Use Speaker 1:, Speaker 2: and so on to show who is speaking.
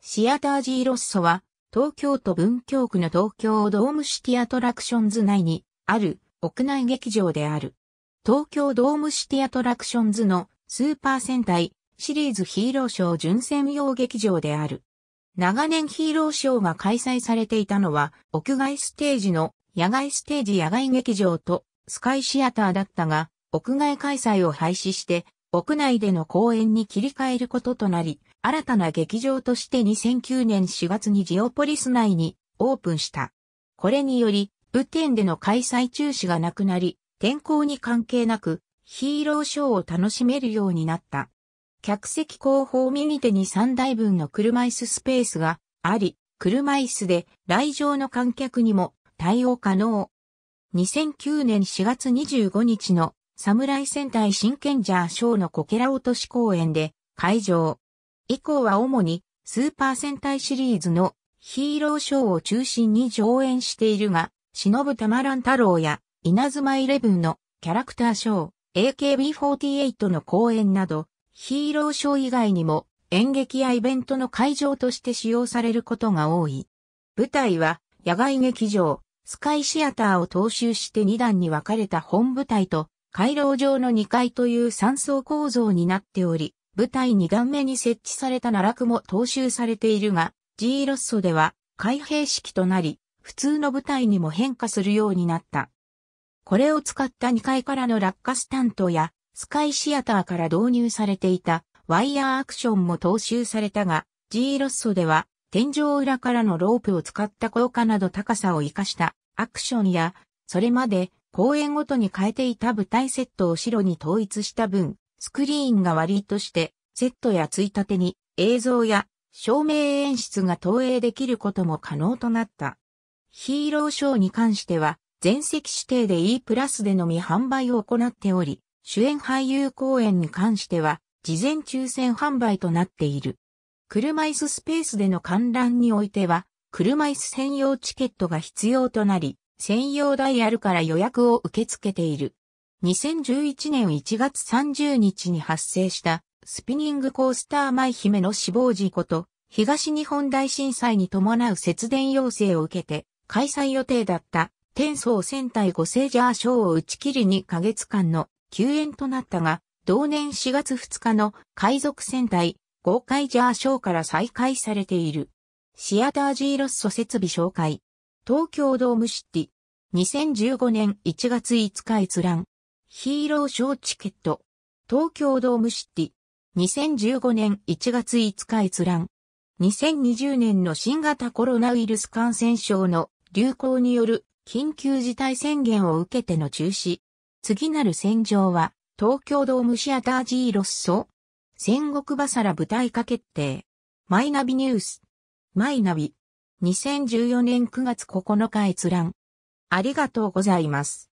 Speaker 1: シアタージーロッソは、東京都文京区の東京ドームシティアトラクションズ内にある屋内劇場である。東京ドームシティアトラクションズのスーパー戦隊シリーズヒーローショー純専用劇場である。長年ヒーローショーが開催されていたのは屋外ステージの野外ステージ野外劇場とスカイシアターだったが屋外開催を廃止して屋内での公演に切り替えることとなり新たな劇場として2009年4月にジオポリス内にオープンした。これにより、雨天での開催中止がなくなり、天候に関係なく、ヒーローショーを楽しめるようになった。客席後方右手に3台分の車椅子スペースがあり、車椅子で来場の観客にも対応可能。2009年4月25日の侍戦隊新賢者ショーのこけら落とし公演で会場以降は主にスーパー戦隊シリーズのヒーローショーを中心に上演しているが、忍たまらん太郎や稲妻イレブンのキャラクターショー、AKB48 の公演など、ヒーローショー以外にも演劇やイベントの会場として使用されることが多い。舞台は野外劇場、スカイシアターを踏襲して2段に分かれた本舞台と、回廊上の2階という3層構造になっており、舞台2段目に設置された奈落も踏襲されているが、G ロッソでは開閉式となり、普通の舞台にも変化するようになった。これを使った2階からの落下スタントや、スカイシアターから導入されていたワイヤーアクションも踏襲されたが、G ロッソでは天井裏からのロープを使った効果など高さを活かしたアクションや、それまで公演ごとに変えていた舞台セットを白に統一した分、スクリーンが割りとして、セットやついたてに映像や照明演出が投影できることも可能となった。ヒーローショーに関しては、全席指定で E プラスでのみ販売を行っており、主演俳優公演に関しては、事前抽選販売となっている。車椅子スペースでの観覧においては、車椅子専用チケットが必要となり、専用ダイヤルから予約を受け付けている。2011年1月30日に発生したスピニングコースター舞姫の死亡事故と東日本大震災に伴う節電要請を受けて開催予定だった天宗戦隊5星ジャーショーを打ち切り2ヶ月間の休園となったが同年4月2日の海賊戦隊豪快ジャーショーから再開されている。シアタージーロッソ設備紹介。東京ドームシティ。2015年1月5日閲覧。ヒーローショーチケット。東京ドームシティ。2015年1月5日閲覧。2020年の新型コロナウイルス感染症の流行による緊急事態宣言を受けての中止。次なる戦場は東京ドームシアタージーロッソ。戦国バサラ舞台化決定。マイナビニュース。マイナビ。2014年9月9日閲覧。ありがとうございます。